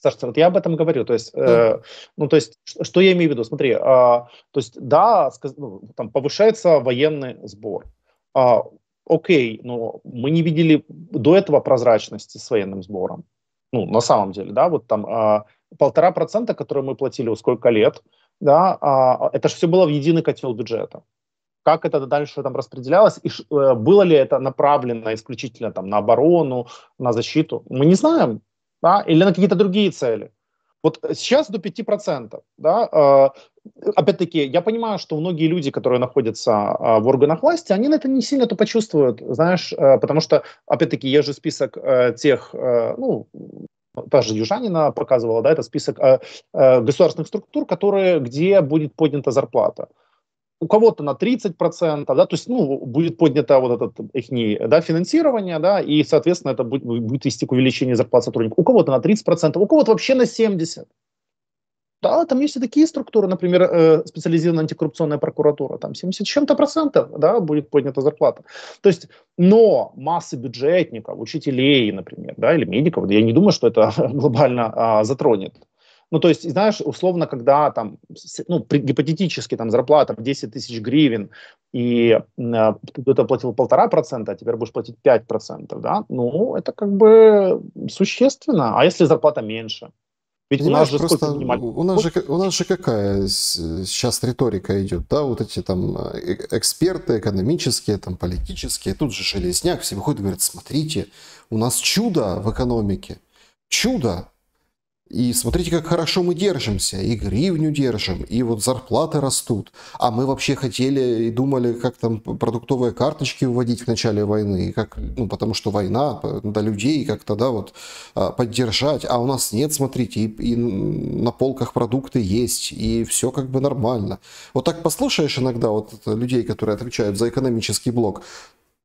Саша, вот я об этом говорю. То есть, э, ну, то есть, что я имею в виду? Смотри, э, то есть, да, сказ, ну, там повышается военный сбор. Э, окей, но мы не видели до этого прозрачности с военным сбором. Ну, на самом деле, да, вот там а, полтора э, процента, которые мы платили у сколько лет, да, э, это же все было в единый котел бюджета как это дальше там распределялось, и э, было ли это направлено исключительно там на оборону, на защиту, мы не знаем да, или на какие-то другие цели. Вот сейчас до 5%. Да, э, опять-таки, я понимаю, что многие люди, которые находятся э, в органах власти, они на это не сильно то почувствуют, знаешь, э, потому что, опять-таки, есть же список э, тех, э, ну, та же Южанина показывала, да, это список э, э, государственных структур, которые, где будет поднята зарплата. Э, у кого-то на 30%, процентов, да, то есть, ну, будет поднято вот этот их да, финансирование, да, и, соответственно, это будет, будет вести к увеличению зарплат сотрудников. У кого-то на 30%, процентов, у кого-то вообще на 70%. Да, там есть и такие структуры, например, э, специализированная антикоррупционная прокуратура, там 70 чем-то процентов, да, будет поднята зарплата. То есть, но массы бюджетников, учителей, например, да, или медиков, я не думаю, что это глобально а, затронет. Ну, то есть, знаешь, условно, когда там, ну, гипотетически там зарплата в 10 тысяч гривен, и э, ты платил полтора процента, а теперь будешь платить 5 процентов, да, ну, это как бы существенно. А если зарплата меньше? Ведь у, у нас же просто, у нас же, у нас же какая сейчас риторика идет, да, вот эти там э, э, эксперты экономические, там политические, тут же Железняк все выходит и говорят смотрите, у нас чудо в экономике, чудо, и смотрите, как хорошо мы держимся, и гривню держим, и вот зарплаты растут. А мы вообще хотели и думали, как там продуктовые карточки вводить в начале войны, и как, ну, потому что война, надо людей как-то, да, вот а, поддержать. А у нас нет, смотрите, и, и на полках продукты есть, и все как бы нормально. Вот так послушаешь иногда вот э, людей, которые отвечают за экономический блок,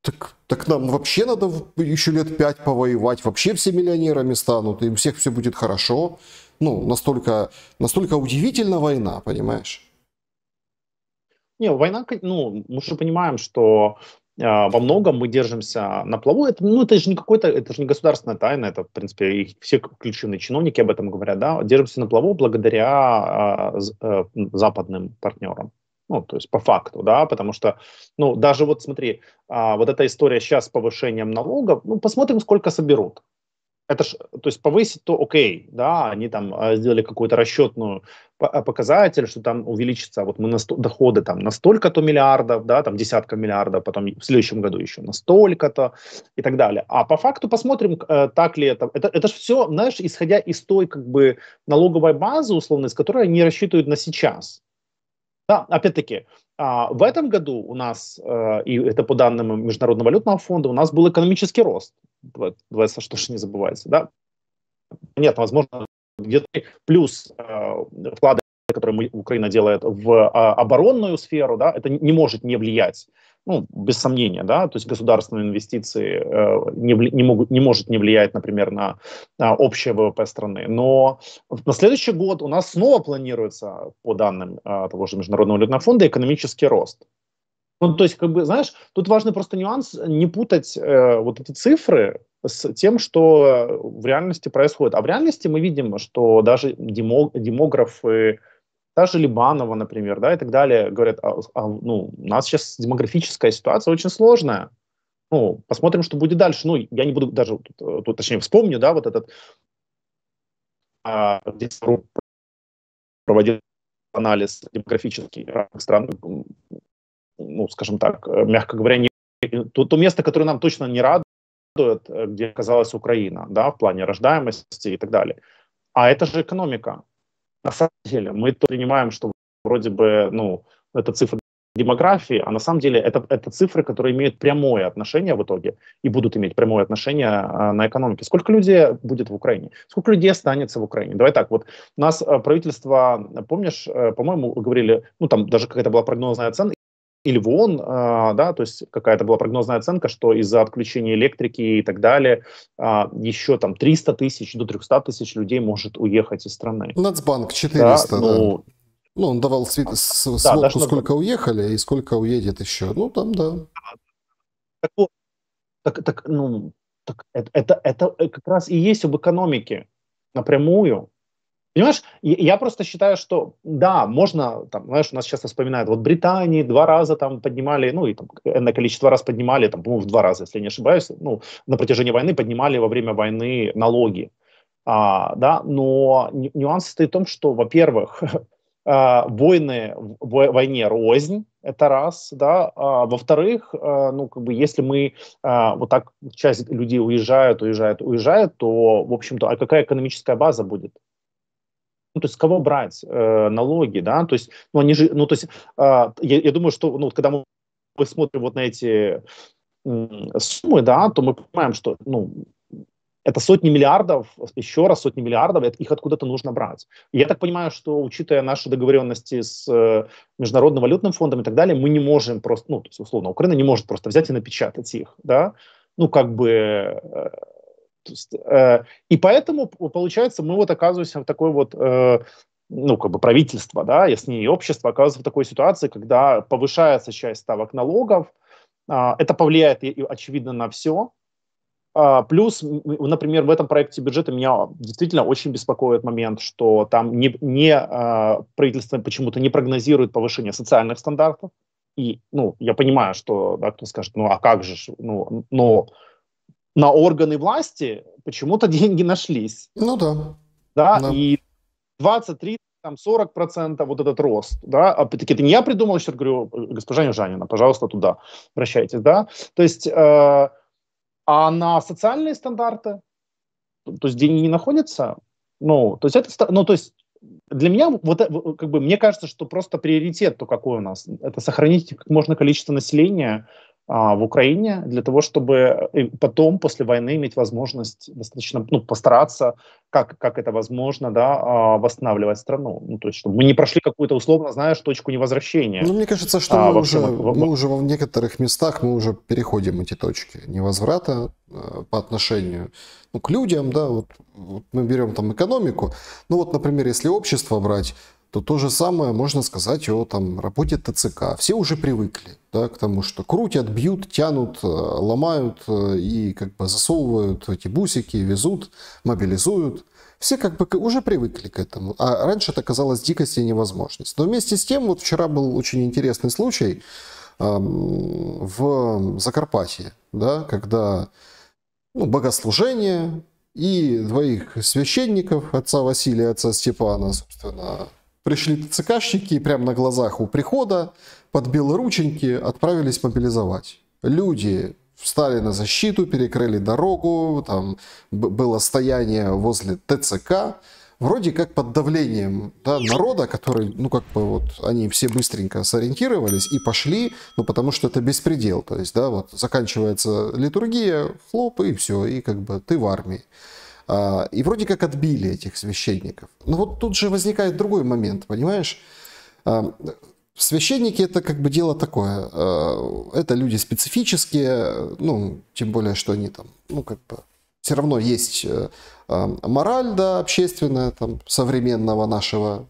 так, так нам вообще надо еще лет пять повоевать, вообще все миллионерами станут, и у всех все будет хорошо. Ну, настолько, настолько удивительна война, понимаешь? Не, война, ну, мы же понимаем, что а, во многом мы держимся на плаву. Это, ну, это же не какой-то, это же не государственная тайна, это, в принципе, и все ключевые чиновники об этом говорят, да, держимся на плаву благодаря э, э, западным партнерам. Ну, то есть по факту, да, потому что, ну, даже вот смотри, а, вот эта история сейчас с повышением налогов, ну, посмотрим, сколько соберут. Это ж, то есть повысить, то окей, да, они там а, сделали какую-то расчетную а, показатель, что там увеличится, вот мы на сто, доходы там на столько-то миллиардов, да, там десятка миллиардов, потом в следующем году еще на столько-то и так далее. А по факту посмотрим, э, так ли это. Это, это же все, знаешь, исходя из той как бы налоговой базы условно, из которой они рассчитывают на сейчас. Да, опять-таки, а, в этом году у нас, э, и это по данным Международного валютного фонда, у нас был экономический рост. Давайте, что же не забывается, да? Нет, возможно, где-то плюс э, вклады, которые мы, Украина делает в а, оборонную сферу, да, это не может не влиять ну, без сомнения, да, то есть государственные инвестиции э, не, не, могут, не может не влиять, например, на, на общее ВВП страны. Но на следующий год у нас снова планируется, по данным э, того же Международного валютного фонда, экономический рост. Ну, то есть, как бы, знаешь, тут важный просто нюанс не путать э, вот эти цифры с тем, что в реальности происходит. А в реальности мы видим, что даже демо, демографы Та же Либанова, например, да, и так далее, говорят, а, а, ну, у нас сейчас демографическая ситуация очень сложная. Ну, посмотрим, что будет дальше. Ну, я не буду даже, тут, э, точнее, вспомню, да, вот этот а, проводил анализ демографический разных стран, ну, скажем так, э, мягко говоря, не, то, то место, которое нам точно не радует, э, где оказалась Украина, да, в плане рождаемости и так далее. А это же экономика на самом деле мы то принимаем, что вроде бы, ну, это цифра демографии, а на самом деле это, это цифры, которые имеют прямое отношение в итоге и будут иметь прямое отношение а, на экономике. Сколько людей будет в Украине? Сколько людей останется в Украине? Давай так, вот у нас э, правительство, помнишь, э, по-моему, говорили, ну там даже какая-то была прогнозная оценка, или в ООН, а, да, то есть какая-то была прогнозная оценка, что из-за отключения электрики и так далее а, еще там 300 тысяч до 300 тысяч людей может уехать из страны. Нацбанк 400, да. Ну, да. ну он давал свит- с- да, сводку, сколько на... уехали и сколько уедет еще. Ну, там, да. Так вот, так, так, ну, так э, это, это, это как раз и есть об экономике напрямую. Понимаешь, я просто считаю, что да, можно, там, знаешь, у нас сейчас вспоминают, вот Британии два раза там поднимали, ну и там энное количество раз поднимали, там, по-моему, в два раза, если я не ошибаюсь, ну, на протяжении войны поднимали во время войны налоги. А, да, но нюанс состоит в том, что, во-первых, а, войны в войне рознь, это раз, да. А, во-вторых, а, ну, как бы, если мы а, вот так часть людей уезжают, уезжают, уезжают, то, в общем-то, а какая экономическая база будет? ну, то есть с кого брать э, налоги, да, то есть, ну, они же, ну, то есть, э, я, я думаю, что, ну, вот, когда мы смотрим вот на эти э, суммы, да, то мы понимаем, что, ну, это сотни миллиардов, еще раз сотни миллиардов, их откуда-то нужно брать. Я так понимаю, что, учитывая наши договоренности с э, Международным валютным фондом и так далее, мы не можем просто, ну, то есть, условно, Украина не может просто взять и напечатать их, да, ну, как бы, э, Э, и поэтому, получается, мы вот оказываемся в такой вот э, ну, как бы правительство, да, если не общество, оказывается в такой ситуации, когда повышается часть ставок налогов, а, это повлияет, очевидно, на все. А, плюс, например, в этом проекте бюджета меня действительно очень беспокоит момент, что там не, не а, правительство почему-то не прогнозирует повышение социальных стандартов. И, ну, я понимаю, что да, кто скажет, ну, а как же, ну, но на органы власти почему-то деньги нашлись. Ну да. Да, да. и 20, 30, там 40 процентов вот этот рост, да, а таки это не я придумал, еще говорю, госпожа Южанина, пожалуйста, туда обращайтесь, да. То есть, э, а на социальные стандарты, то есть деньги не находятся, ну, то есть это, ну, то есть для меня, вот, э, как бы, мне кажется, что просто приоритет, то какой у нас, это сохранить как можно количество населения, а, в Украине для того, чтобы э, потом после войны иметь возможность достаточно ну, постараться, как, как это возможно, да, а, восстанавливать страну. Ну, то есть, чтобы мы не прошли какую-то, условно знаешь, точку невозвращения. Ну, мне кажется, что а, мы, уже, это... мы уже в некоторых местах мы уже переходим эти точки невозврата э, по отношению ну, к людям, да, вот, вот мы берем там экономику, ну вот, например, если общество брать, то то же самое можно сказать о там, работе ТЦК. Все уже привыкли да, к тому, что крутят, бьют, тянут, э, ломают э, и как бы засовывают эти бусики, везут, мобилизуют. Все как бы уже привыкли к этому. А раньше это казалось дикостью и невозможностью Но вместе с тем, вот вчера был очень интересный случай в Закарпатье, да, когда ну, богослужение, и двоих священников, отца Василия отца Степана, собственно, пришли ТЦКшники и прямо на глазах у прихода под белорученьки отправились мобилизовать. Люди встали на защиту, перекрыли дорогу, там было стояние возле ТЦК, вроде как под давлением да, народа, который, ну, как бы вот они все быстренько сориентировались и пошли, ну, потому что это беспредел, то есть, да, вот заканчивается литургия, хлоп, и все, и как бы ты в армии. А, и вроде как отбили этих священников. Но вот тут же возникает другой момент, понимаешь? А, священники это как бы дело такое. А, это люди специфические, ну, тем более, что они там, ну, как бы, все равно есть э, мораль, да, общественная, там, современного нашего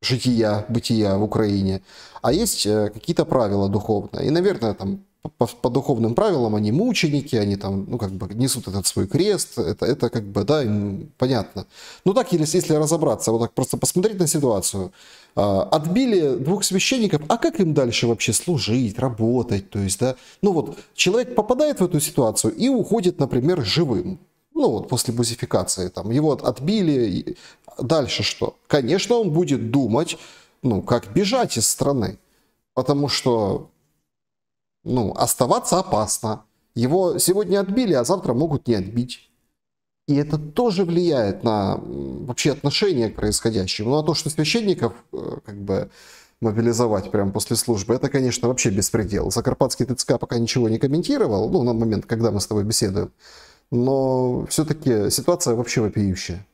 жития, бытия в Украине, а есть э, какие-то правила духовные. И, наверное, там по, по духовным правилам они мученики, они там, ну, как бы несут этот свой крест, это, это как бы, да, им понятно. Ну, так, если, если разобраться, вот так просто посмотреть на ситуацию. А, отбили двух священников, а как им дальше вообще служить, работать, то есть, да? Ну, вот, человек попадает в эту ситуацию и уходит, например, живым. Ну, вот, после бузификации, там, его отбили, дальше что? Конечно, он будет думать, ну, как бежать из страны. Потому что ну, оставаться опасно. Его сегодня отбили, а завтра могут не отбить. И это тоже влияет на вообще отношение к происходящему. Ну а то, что священников э, как бы мобилизовать прямо после службы, это, конечно, вообще беспредел. Закарпатский ТЦК пока ничего не комментировал, ну, на момент, когда мы с тобой беседуем. Но все-таки ситуация вообще вопиющая.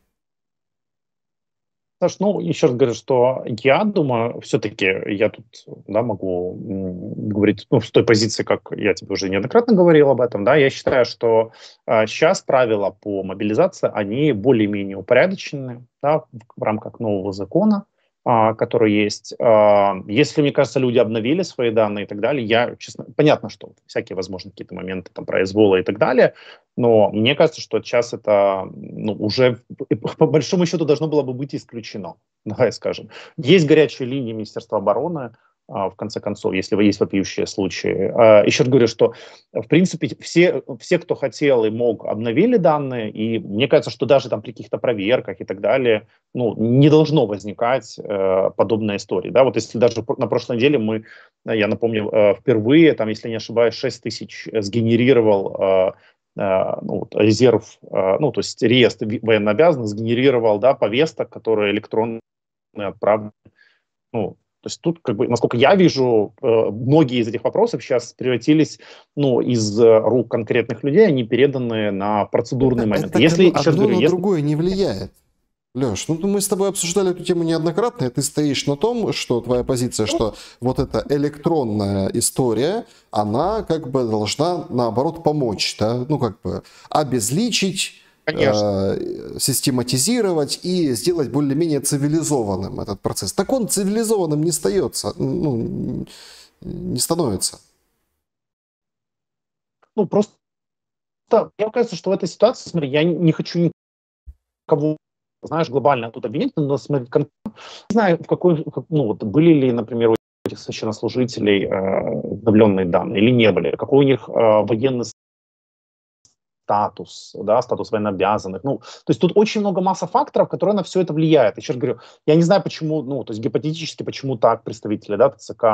Саш, ну, еще раз говорю, что я думаю, все-таки я тут да, могу говорить ну, с той позиции, как я тебе уже неоднократно говорил об этом, да, я считаю, что э, а, сейчас правила по мобилизации, они более-менее упорядочены да, в, рамках нового закона. А, который есть. А, если, мне кажется, люди обновили свои данные и так далее, я, честно, понятно, что всякие, возможно, какие-то моменты там произвола и так далее, но мне кажется, что сейчас это ну, уже по большому счету должно было бы быть исключено, давай скажем. Есть горячие линии Министерства обороны, а, в конце концов, если вы есть вопиющие случаи. А, еще раз говорю, что, в принципе, все, все, кто хотел и мог, обновили данные, и мне кажется, что даже там при каких-то проверках и так далее, ну, не должно возникать э, подобная история, да, вот если даже на прошлой неделе мы, э, я напомню, э, впервые, там, если не ошибаюсь, 6 тысяч э, сгенерировал э, э, ну, вот, резерв, ну, то есть реестр военнообязанных сгенерировал, да, повесток, которые электронно отправлены ну, то есть тут, как бы, насколько я вижу, э, многие из этих вопросов сейчас превратились ну, из э, рук конкретных людей, они переданы на процедурный момент. Это, если, одно сейчас говорю, на если... другое не влияет. Леш, ну мы с тобой обсуждали эту тему неоднократно, и ты стоишь на том, что твоя позиция, что вот эта электронная история, она как бы должна наоборот помочь, да, ну как бы обезличить Э, систематизировать и сделать более-менее цивилизованным этот процесс. Так он цивилизованным не остается, ну, не становится. Ну, просто мне кажется, что в этой ситуации, смотри, я не хочу никого знаешь, глобально тут обвинять, но смотреть конкретно. Не знаю, в какой, ну, вот были ли, например, этих священнослужителей э, обновленные данные или не были, какой у них э, военный статус, да, статус военнообязанных. Ну, то есть тут очень много масса факторов, которые на все это влияют. Еще раз говорю, я не знаю, почему, ну, то есть гипотетически, почему так представители, да, ЦК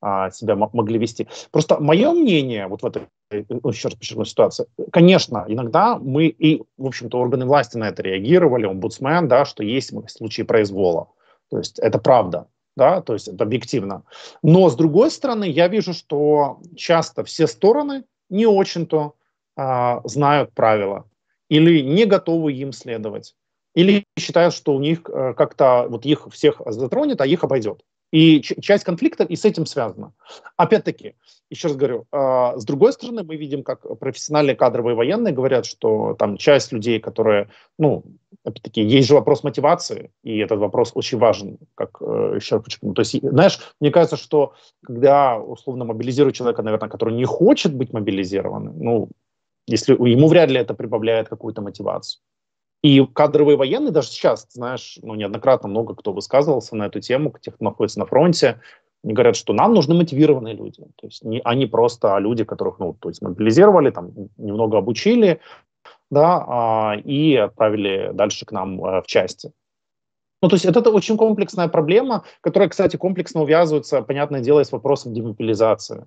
а, себя могли вести. Просто мое мнение вот в этой, ну, еще раз подчеркну, ситуации, конечно, иногда мы и, в общем-то, органы власти на это реагировали, омбудсмен, да, что есть случаи произвола. То есть это правда, да, то есть это объективно. Но, с другой стороны, я вижу, что часто все стороны не очень-то а, знают правила или не готовы им следовать, или считают, что у них э, как-то вот их всех затронет, а их обойдет. И часть конфликта и с этим связана. Опять-таки, еще раз говорю, а, с другой стороны, мы видим, как профессиональные кадровые военные говорят, что там часть людей, которые, ну, опять-таки, есть же вопрос мотивации, и этот вопрос очень важен, как э, еще раз почему. То есть, знаешь, мне кажется, что когда условно мобилизируют человека, наверное, который не хочет быть мобилизированным, ну, если ему вряд ли это прибавляет какую-то мотивацию. И кадровые военные даже сейчас, знаешь, ну, неоднократно много кто высказывался на эту тему, тех, кто находится на фронте, они говорят, что нам нужны мотивированные люди. То есть не, они а просто люди, которых, ну, то есть мобилизировали, там, немного обучили, да, а, и отправили дальше к нам а, в части. Ну, то есть это, это очень комплексная проблема, которая, кстати, комплексно увязывается, понятное дело, с вопросом демобилизации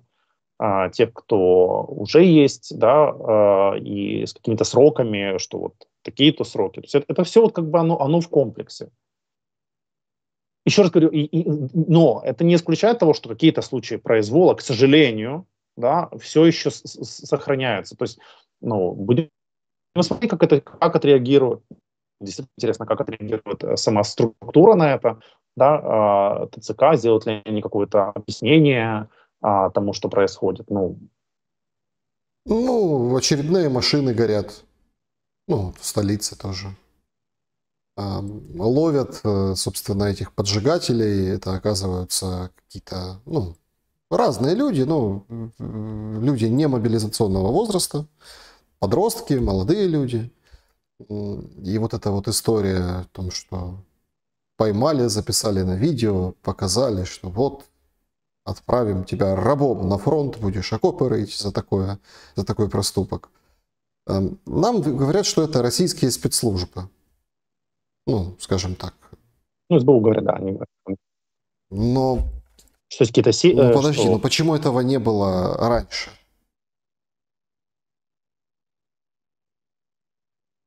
а, те, кто уже есть, да, а, и с какими-то сроками, что вот такие-то сроки. То есть это, это все вот как бы оно, оно в комплексе. Еще раз говорю, и, и, но это не исключает того, что какие-то случаи произвола, к сожалению, да, все еще с, с, сохраняются. То есть, ну, будем смотреть, как это, как отреагирует. Действительно интересно, как отреагирует э, сама структура на это, да, а, ТЦК, сделают ли они какое-то объяснение, а, тому, что происходит. Ну, ну, очередные машины горят. Ну, в столице тоже. А, ловят, э, собственно, этих поджигателей. Это оказываются какие-то, ну, разные люди. Ну, люди не мобилизационного возраста. Подростки, молодые люди. И вот эта вот история о том, что поймали, записали на видео, показали, что вот отправим тебя рабом на фронт, будешь окопы рыть за, такое, за такой проступок. Эм, нам говорят, что это российские спецслужбы. Ну, скажем так. Ну, СБУ говорят, да, они Но... Что какие-то си... Ну, э, подожди, что... ну почему этого не было раньше?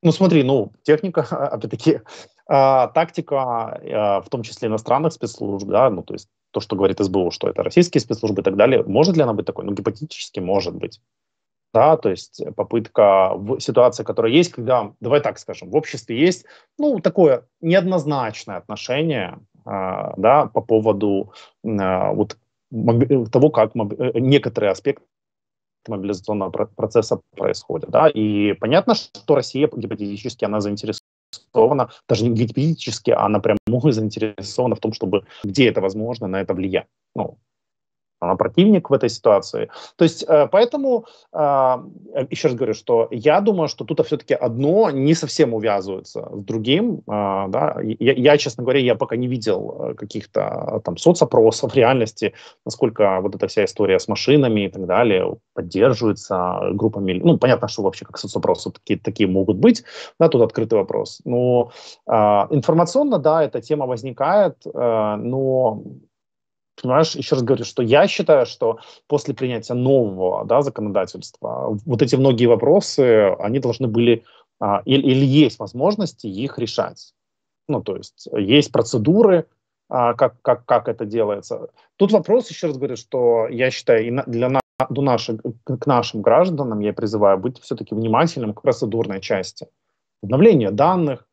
Ну, смотри, ну, техника, опять-таки, а, тактика, а, в том числе иностранных спецслужб, да, ну, то есть то, что говорит СБУ, что это российские спецслужбы и так далее, может ли она быть такой? Ну, гипотетически может быть. Да, то есть э, попытка в ситуации, которая есть, когда, давай так скажем, в обществе есть, ну, такое неоднозначное отношение, э, да, по поводу а, э, вот того, как э, некоторые аспекты мобилизационного процесса происходят. Да? И понятно, что Россия гипотетически она заинтересована заинтересована, даже не гипотетически, а она прямо напрямую заинтересована в том, чтобы, где это возможно, на это влиять. Ну, она противник в этой ситуации. То есть э, поэтому, э, еще раз говорю, что я думаю, что тут все-таки одно не совсем увязывается с другим. Э, да? Я, я, честно говоря, я пока не видел каких-то там соцопросов в реальности, насколько вот эта вся история с машинами и так далее поддерживается группами. Ну, понятно, что вообще как соцопросы такие, такие могут быть. Да, тут открытый вопрос. Но информационно, да, эта тема возникает, но понимаешь, еще раз говорю, что я считаю, что после принятия нового да, законодательства вот эти многие вопросы, они должны были, а, или, или есть возможности их решать. Ну, то есть есть процедуры, а, как, как, как это делается. Тут вопрос, еще раз говорю, что я считаю, и для нас до наших, к нашим гражданам я призываю быть все-таки внимательным к процедурной части. Обновление данных,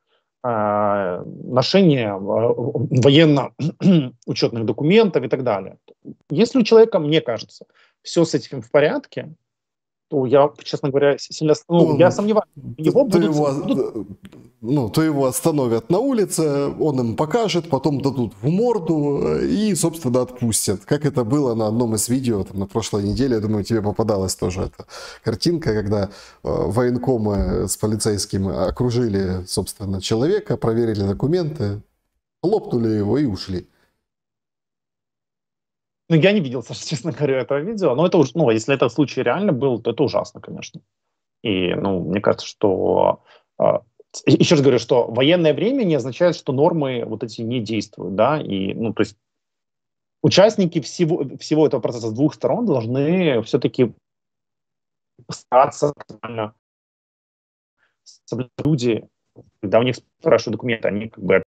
Э, ношение э, военно-учетных документов и так далее. Если у человека, мне кажется, все с этим в порядке, то я, честно говоря, сильно ну, я сомневаюсь. У него будут, его... будут э, ну, то его остановят на улице, он им покажет, потом дадут в морду э, и, собственно, отпустят. Как это было на одном из видео там, на прошлой неделе, я думаю, тебе попадалась тоже эта картинка, когда э, военкомы с полицейским окружили, собственно, человека, проверили документы, лопнули его и ушли. Ну, я не видел, Саша, честно говоря, этого видео. Но это уж, ну, если этот случай реально был, то это ужасно, конечно. И, ну, мне кажется, что а, еще раз говорю, что военное время не означает, что нормы вот эти не действуют, да, и, ну, то есть участники всего, всего этого процесса с двух сторон должны все-таки стараться максимально люди, когда у них спрашивают документы, они как бы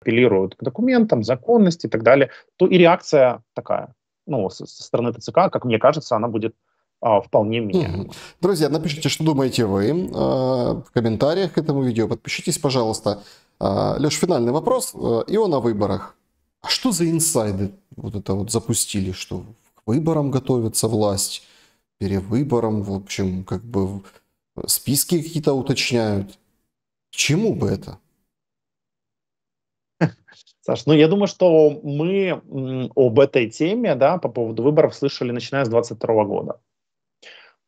апеллируют к документам, законности и так далее, то и реакция такая, ну, со стороны ТЦК, как мне кажется, она будет а, вполне меняемо. Друзья, напишите, что думаете вы а, в комментариях к этому видео. Подпишитесь, пожалуйста. А, Леш, финальный вопрос, и он о выборах. А что за инсайды вот это вот запустили, что к выборам готовится власть, перевыборам, в общем, как бы списки какие-то уточняют? К чему бы это? Саш, ну я думаю, что мы об этой теме, да, по поводу выборов слышали начиная с 2022 года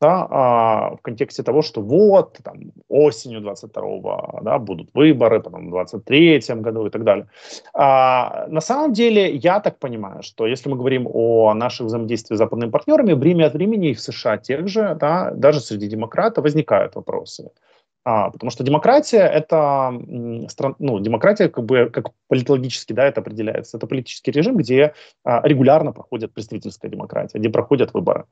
да, а, в контексте того, что вот там, осенью 22 да, будут выборы, потом в 23 году и так далее. А, на самом деле, я так понимаю, что если мы говорим о наших взаимодействиях с западными партнерами, время от времени и в США тех же, да, даже среди демократов возникают вопросы. А, потому что демократия это ну, демократия как бы как политологически да, это определяется. Это политический режим, где а, регулярно проходит представительская демократия, где проходят выборы.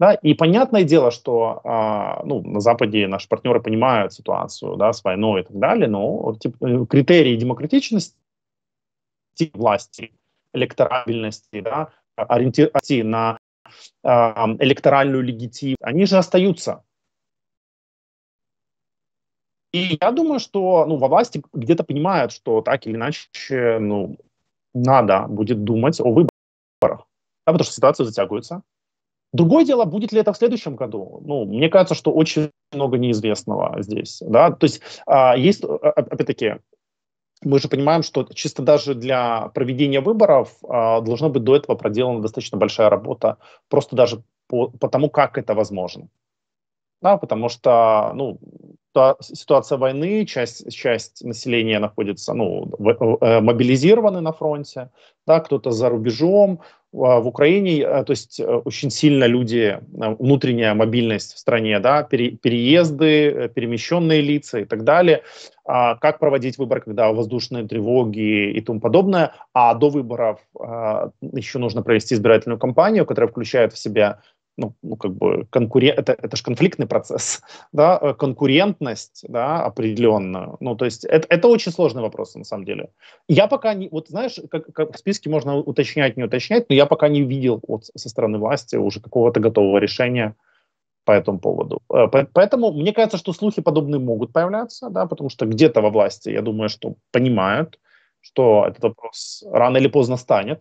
Да? И понятное дело, что э, ну, на Западе наши партнеры понимают ситуацию да, с войной и так далее, но типа, критерии демократичности власти, электорабельности, да, ориентировки на э, электоральную легитимность, они же остаются. И я думаю, что ну, во власти где-то понимают, что так или иначе ну, надо будет думать о выборах, да, потому что ситуация затягивается. Другое дело, будет ли это в следующем году. Ну, мне кажется, что очень много неизвестного здесь. Да? То есть а, есть, а, а, опять-таки, мы же понимаем, что чисто даже для проведения выборов а, должна быть до этого проделана достаточно большая работа, просто даже по, по тому, как это возможно. Да, потому что, ну, ситуация войны, часть, часть населения находится, ну, э, мобилизированы на фронте, да, кто-то за рубежом, а, в Украине, э, то есть э, очень сильно люди, внутренняя мобильность в стране, да, переезды, перемещенные лица и так далее, а как проводить выбор, когда воздушные тревоги и тому подобное, а до выборов а, еще нужно провести избирательную кампанию, которая включает в себя ну, ну как бы конкурент, это, это же конфликтный процесс, да, э, конкурентность, да, определенно. Ну, то есть это, это очень сложный вопрос, на самом деле. Я пока не, вот знаешь, как, как в списке можно уточнять, не уточнять, но я пока не видел вот со стороны власти уже какого-то готового решения по этому поводу. Э, поэтому мне кажется, что слухи подобные могут появляться, да, потому что где-то во власти, я думаю, что понимают, что этот вопрос рано или поздно станет,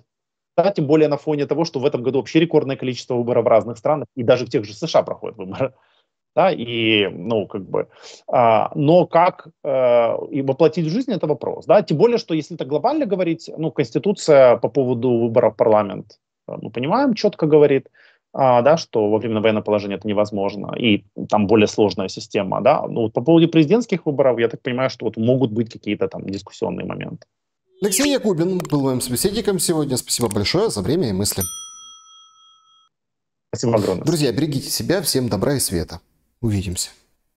тем более на фоне того, что в этом году вообще рекордное количество выборов в разных странах, и даже в тех же США проходят выборы. Да, и, ну, как бы, а, но как а, и воплотить в жизнь, это вопрос, да, тем более, что если так глобально говорить, ну, Конституция по поводу выборов в парламент, э, мы понимаем, четко говорит, а, да, что во время военного положения это невозможно, и там более сложная система, да, ну, вот по поводу президентских выборов, я так понимаю, что вот могут быть какие-то там дискуссионные моменты. Алексей Якубин был моим собеседником сегодня. Спасибо большое за время и мысли. Спасибо огромное. Друзья, берегите себя. Всем добра и света. Увидимся.